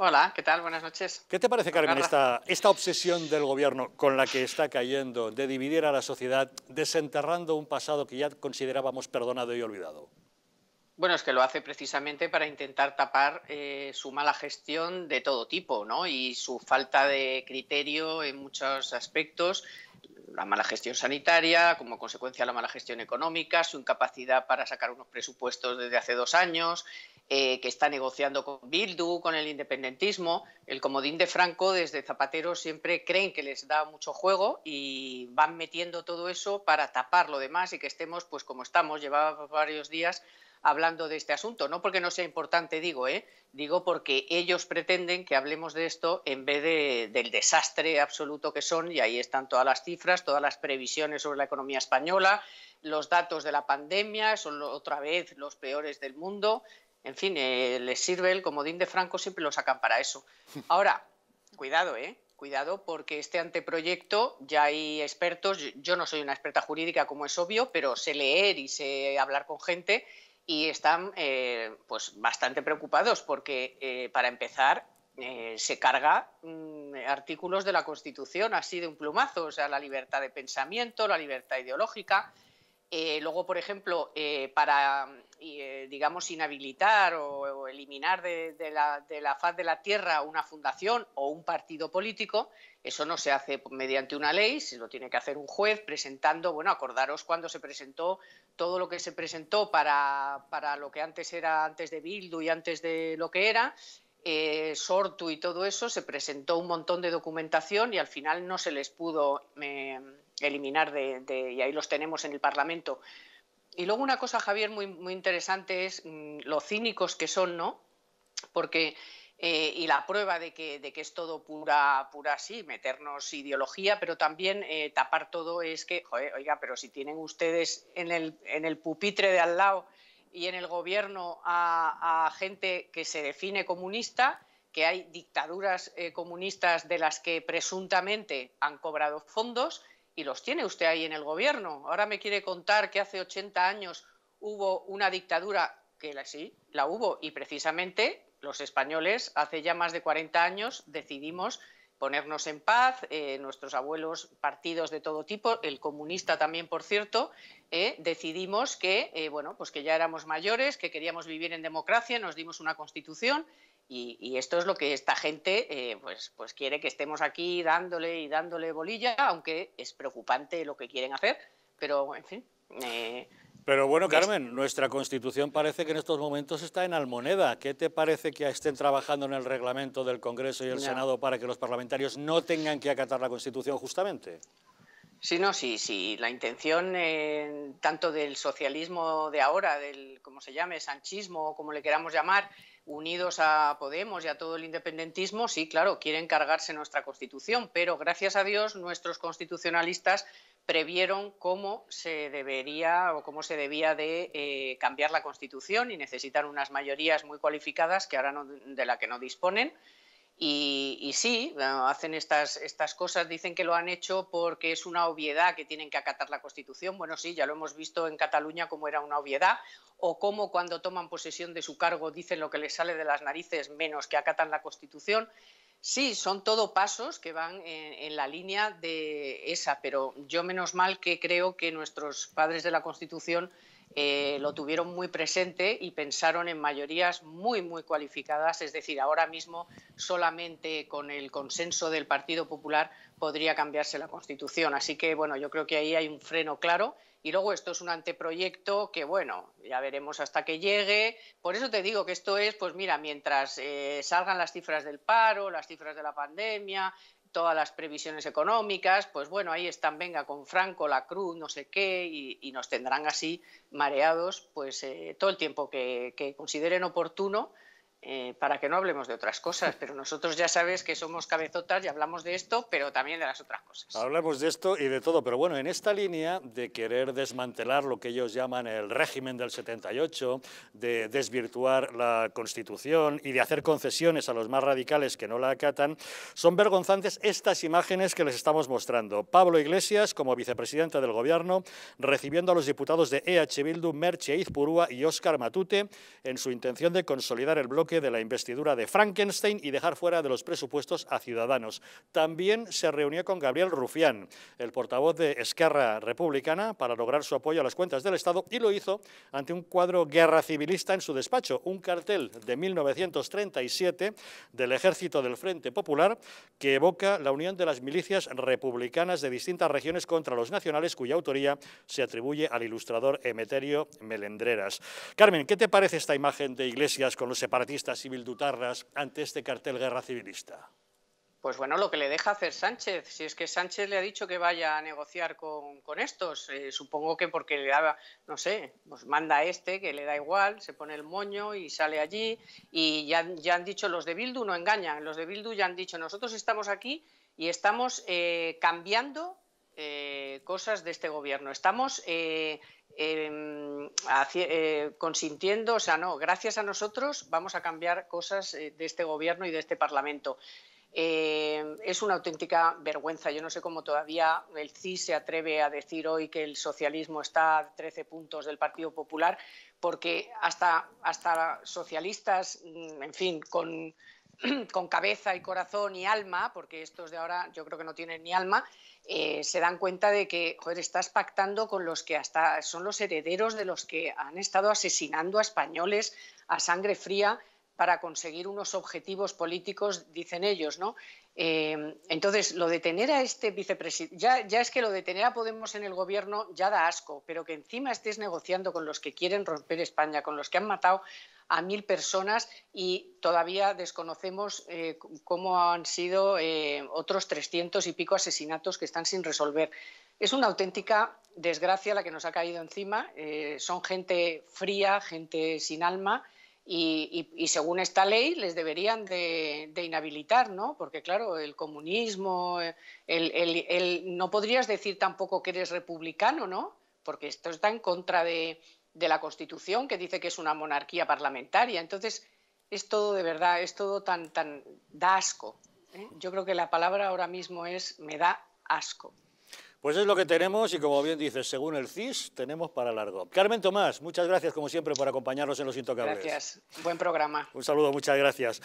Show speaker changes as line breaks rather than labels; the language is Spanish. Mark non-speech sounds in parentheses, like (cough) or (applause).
Hola, ¿qué tal? Buenas noches.
¿Qué te parece, Carmen, esta, esta, obsesión del gobierno con la que está cayendo de dividir a la sociedad, desenterrando un pasado que ya considerábamos perdonado y olvidado?
Bueno, es que lo hace precisamente para intentar tapar eh, su mala gestión de todo tipo, ¿no? Y su falta de criterio en muchos aspectos, la mala gestión sanitaria, como consecuencia la mala gestión económica, su incapacidad para sacar unos presupuestos desde hace dos años, eh, que está negociando con Bildu, con el independentismo. El comodín de Franco, desde Zapatero, siempre creen que les da mucho juego y van metiendo todo eso para tapar lo demás y que estemos, pues como estamos, llevaba varios días hablando de este asunto. No porque no sea importante, digo, ¿eh? digo porque ellos pretenden que hablemos de esto en vez del desastre absoluto que son, y ahí están todas las cifras, todas las previsiones sobre la economía española, los datos de la pandemia, son otra vez los peores del mundo, en fin, eh, les sirve el comodín de Franco, siempre lo sacan para eso. Ahora, cuidado, ¿eh? Cuidado porque este anteproyecto ya hay expertos, yo no soy una experta jurídica como es obvio, pero sé leer y sé hablar con gente y están eh, pues bastante preocupados porque eh, para empezar se carga mm, artículos de la Constitución así de un plumazo, o sea, la libertad de pensamiento, la libertad ideológica, eh, luego, por ejemplo, eh, para, mm, eh, digamos, inhabilitar o, eliminar de, la, faz de la tierra una fundación o un partido político, eso no se hace mediante una ley, se lo tiene que hacer un juez presentando, bueno, acordaros cuando se presentó todo lo que se presentó para, lo que antes era, antes de Bildu y antes de lo que era, Sortu y todo eso, se presentó un montón de documentación y al final no se les pudo eliminar de, y ahí los tenemos en el Parlamento. Y luego una cosa, Javier, muy, muy interesante es los mm, lo cínicos que son, ¿no? Porque, eh, y la prueba de que, es todo pura, pura, sí, meternos ideología, pero también eh, tapar todo es que, oiga, pero si tienen ustedes en el, en el pupitre de al lado y en el gobierno a, gente que se define comunista, que hay dictaduras eh, comunistas de las que presuntamente han cobrado fondos, y los tiene usted ahí en el gobierno. Ahora me quiere contar que hace 80 años hubo una dictadura, que sí, la hubo, y precisamente los españoles hace ya más de 40 años decidimos ponernos en paz, eh, nuestros abuelos, partidos de todo tipo, el comunista también, por cierto, eh, decidimos que, eh, bueno, pues que ya éramos mayores, que queríamos vivir en democracia, nos dimos una constitución y, esto es lo que esta gente eh, pues, pues, quiere que estemos aquí dándole y dándole bolilla, aunque es preocupante lo que quieren hacer, pero en fin. Eh,
pero bueno, Carmen, nuestra Constitución parece que en estos momentos está en almoneda. ¿Qué te parece que estén trabajando en el reglamento del Congreso y el Senado para que los parlamentarios no tengan que acatar la Constitución justamente? Sí, no, sí, sí. La
intención eh, tanto del
socialismo de ahora,
del, como se llame, sanchismo, como le queramos llamar, unidos a Podemos y a todo el independentismo, sí, claro, quieren cargarse nuestra Constitución, pero gracias a Dios nuestros constitucionalistas previeron cómo se debería o cómo se debía de eh, cambiar la Constitución y necesitar unas mayorías muy cualificadas que ahora no, de la que no disponen. Y, sí, hacen estas, estas cosas, dicen que lo han hecho porque es una obviedad que tienen que acatar la Constitución. Bueno, sí, ya lo hemos visto en Cataluña como era una obviedad o cómo cuando toman posesión de su cargo dicen lo que les sale de las narices menos que acatan la Constitución. Sí, son todo pasos que van en, en, la línea de esa, pero yo menos mal que creo que nuestros padres de la Constitución eh, lo tuvieron muy presente y pensaron en mayorías muy, muy cualificadas, es decir, ahora mismo solamente con el consenso del Partido Popular podría cambiarse la Constitución. Así que, bueno, yo creo que ahí hay un freno claro. Y luego esto es un anteproyecto que, bueno, ya veremos hasta que llegue. Por eso te digo que esto es, pues mira, mientras eh, salgan las cifras del paro, las cifras de la pandemia, todas las previsiones económicas, pues bueno, ahí están, venga, con Franco, la Cruz, no sé qué, y, nos tendrán así mareados pues eh, todo el tiempo que consideren oportuno eh, para que no hablemos de otras cosas, pero nosotros ya sabes que somos cabezotas y hablamos de esto, pero también de las otras
cosas. Hablamos de esto y de todo, pero bueno, en esta línea de querer desmantelar lo que ellos llaman el régimen del 78, de desvirtuar la Constitución y de hacer concesiones a los más radicales que no la acatan, son vergonzantes estas imágenes que les estamos mostrando. Pablo Iglesias, como vicepresidente del Gobierno, recibiendo a los diputados de EH Bildu, Merche Izpurúa y Óscar Matute en su intención de consolidar el bloque de la investidura de Frankenstein y dejar fuera de los presupuestos a Ciudadanos. También se reunió con Gabriel Rufián, el portavoz de Esquerra Republicana, para lograr su apoyo a las cuentas del Estado y lo hizo ante un cuadro guerra civilista en su despacho, un cartel de 1937 del Ejército del Frente Popular que evoca la unión de las milicias republicanas de distintas regiones contra los nacionales cuya autoría se atribuye al ilustrador Emeterio Melendreras. Carmen, ¿qué te parece esta imagen de Iglesias con los separatistas y ante este cartel guerra civilista?
Pues bueno, lo que le deja hacer Sánchez, si es que Sánchez le ha dicho que vaya a negociar con, estos, eh, supongo que porque le da, no sé, pues manda a este, que le da igual, se pone el moño y sale allí, y ya, ya han dicho, los de Bildu no engañan, los de Bildu ya han dicho, nosotros estamos aquí y estamos eh, cambiando eh, cosas de este gobierno. Estamos eh, em, eh, consintiendo, o sea, no, gracias a nosotros vamos a cambiar cosas de este gobierno y de este Parlamento. es una auténtica vergüenza. Yo no sé cómo todavía el CIS se atreve a decir hoy que el socialismo está a 13 puntos del Partido Popular, porque hasta, hasta socialistas, mm, en fin, con, (clears throat) con cabeza y corazón y alma, porque estos de ahora yo creo que no tienen ni alma, eh, se dan cuenta de que estás pactando con los que hasta son los herederos de los que han estado asesinando a españoles a sangre fría para conseguir unos objetivos políticos, dicen ellos, ¿no? Em, entonces, lo de tener a este vicepresidente, ya, es que lo de tener a Podemos en el gobierno ya da asco, pero que encima estés negociando con los que quieren romper España, con los que han matado a mil personas y todavía desconocemos eh, cómo han sido eh, otros 300 y pico asesinatos que están sin resolver. Es una auténtica desgracia la que nos ha caído encima. Eh, son gente fría, gente sin alma y, según esta ley les deberían de, inhabilitar, ¿no? Porque claro, el comunismo, eh, no podrías decir tampoco que eres republicano, ¿no? Porque esto está en contra de, la Constitución, que dice que es una monarquía parlamentaria. Entonces, es todo de verdad, es todo tan, tan, da asco. ¿eh? Yo creo que la palabra ahora mismo es me da asco.
Pues es lo que tenemos y como bien dices, según el CIS, tenemos para largo. Carmen Tomás, muchas gracias como siempre por acompañarnos en Los Intocables.
Gracias, buen programa.
Un saludo, muchas gracias.